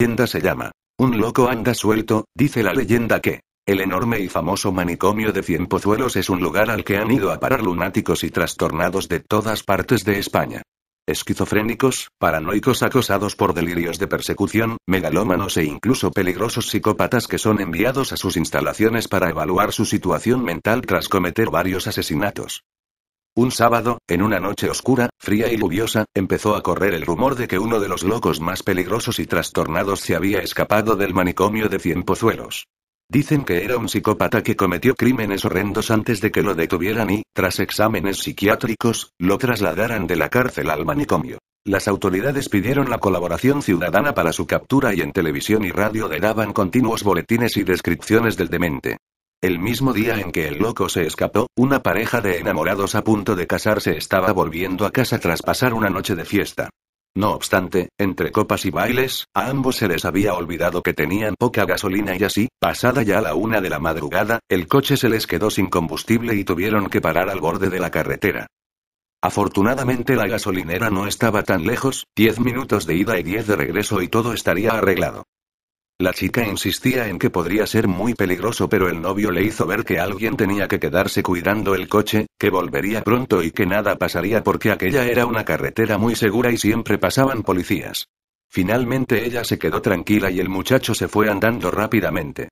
leyenda se llama. Un loco anda suelto, dice la leyenda que. El enorme y famoso manicomio de Cienpozuelos es un lugar al que han ido a parar lunáticos y trastornados de todas partes de España. Esquizofrénicos, paranoicos acosados por delirios de persecución, megalómanos e incluso peligrosos psicópatas que son enviados a sus instalaciones para evaluar su situación mental tras cometer varios asesinatos. Un sábado, en una noche oscura, fría y lluviosa, empezó a correr el rumor de que uno de los locos más peligrosos y trastornados se había escapado del manicomio de Pozuelos. Dicen que era un psicópata que cometió crímenes horrendos antes de que lo detuvieran y, tras exámenes psiquiátricos, lo trasladaran de la cárcel al manicomio. Las autoridades pidieron la colaboración ciudadana para su captura y en televisión y radio le daban continuos boletines y descripciones del demente. El mismo día en que el loco se escapó, una pareja de enamorados a punto de casarse estaba volviendo a casa tras pasar una noche de fiesta. No obstante, entre copas y bailes, a ambos se les había olvidado que tenían poca gasolina y así, pasada ya la una de la madrugada, el coche se les quedó sin combustible y tuvieron que parar al borde de la carretera. Afortunadamente la gasolinera no estaba tan lejos, diez minutos de ida y diez de regreso y todo estaría arreglado. La chica insistía en que podría ser muy peligroso, pero el novio le hizo ver que alguien tenía que quedarse cuidando el coche, que volvería pronto y que nada pasaría porque aquella era una carretera muy segura y siempre pasaban policías. Finalmente ella se quedó tranquila y el muchacho se fue andando rápidamente.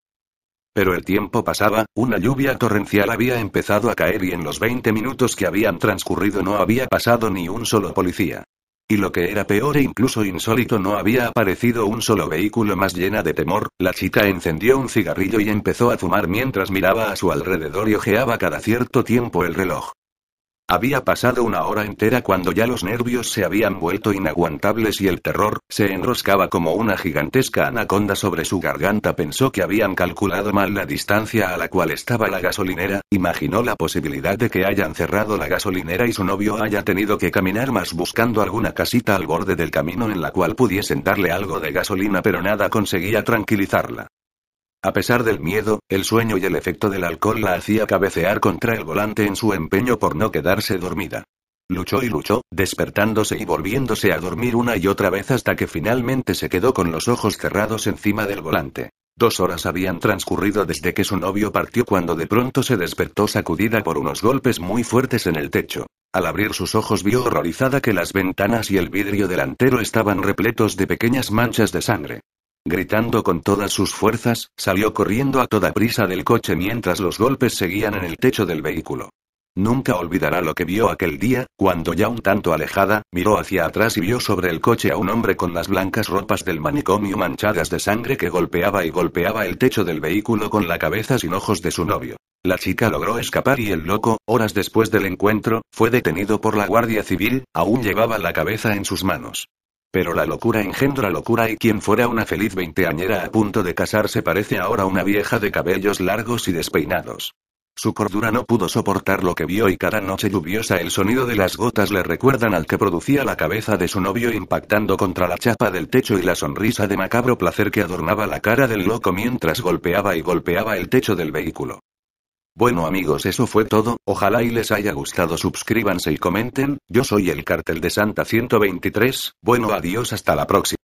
Pero el tiempo pasaba, una lluvia torrencial había empezado a caer y en los 20 minutos que habían transcurrido no había pasado ni un solo policía. Y lo que era peor e incluso insólito no había aparecido un solo vehículo más llena de temor, la chica encendió un cigarrillo y empezó a fumar mientras miraba a su alrededor y ojeaba cada cierto tiempo el reloj. Había pasado una hora entera cuando ya los nervios se habían vuelto inaguantables y el terror se enroscaba como una gigantesca anaconda sobre su garganta. Pensó que habían calculado mal la distancia a la cual estaba la gasolinera, imaginó la posibilidad de que hayan cerrado la gasolinera y su novio haya tenido que caminar más buscando alguna casita al borde del camino en la cual pudiesen darle algo de gasolina, pero nada conseguía tranquilizarla. A pesar del miedo, el sueño y el efecto del alcohol la hacía cabecear contra el volante en su empeño por no quedarse dormida. Luchó y luchó, despertándose y volviéndose a dormir una y otra vez hasta que finalmente se quedó con los ojos cerrados encima del volante. Dos horas habían transcurrido desde que su novio partió cuando de pronto se despertó sacudida por unos golpes muy fuertes en el techo. Al abrir sus ojos vio horrorizada que las ventanas y el vidrio delantero estaban repletos de pequeñas manchas de sangre. Gritando con todas sus fuerzas, salió corriendo a toda prisa del coche mientras los golpes seguían en el techo del vehículo. Nunca olvidará lo que vio aquel día, cuando ya un tanto alejada, miró hacia atrás y vio sobre el coche a un hombre con las blancas ropas del manicomio manchadas de sangre que golpeaba y golpeaba el techo del vehículo con la cabeza sin ojos de su novio. La chica logró escapar y el loco, horas después del encuentro, fue detenido por la Guardia Civil, aún llevaba la cabeza en sus manos. Pero la locura engendra locura y quien fuera una feliz veinteañera a punto de casarse parece ahora una vieja de cabellos largos y despeinados. Su cordura no pudo soportar lo que vio y cada noche lluviosa el sonido de las gotas le recuerdan al que producía la cabeza de su novio impactando contra la chapa del techo y la sonrisa de macabro placer que adornaba la cara del loco mientras golpeaba y golpeaba el techo del vehículo. Bueno amigos eso fue todo, ojalá y les haya gustado suscríbanse y comenten, yo soy el cartel de Santa 123, bueno adiós hasta la próxima.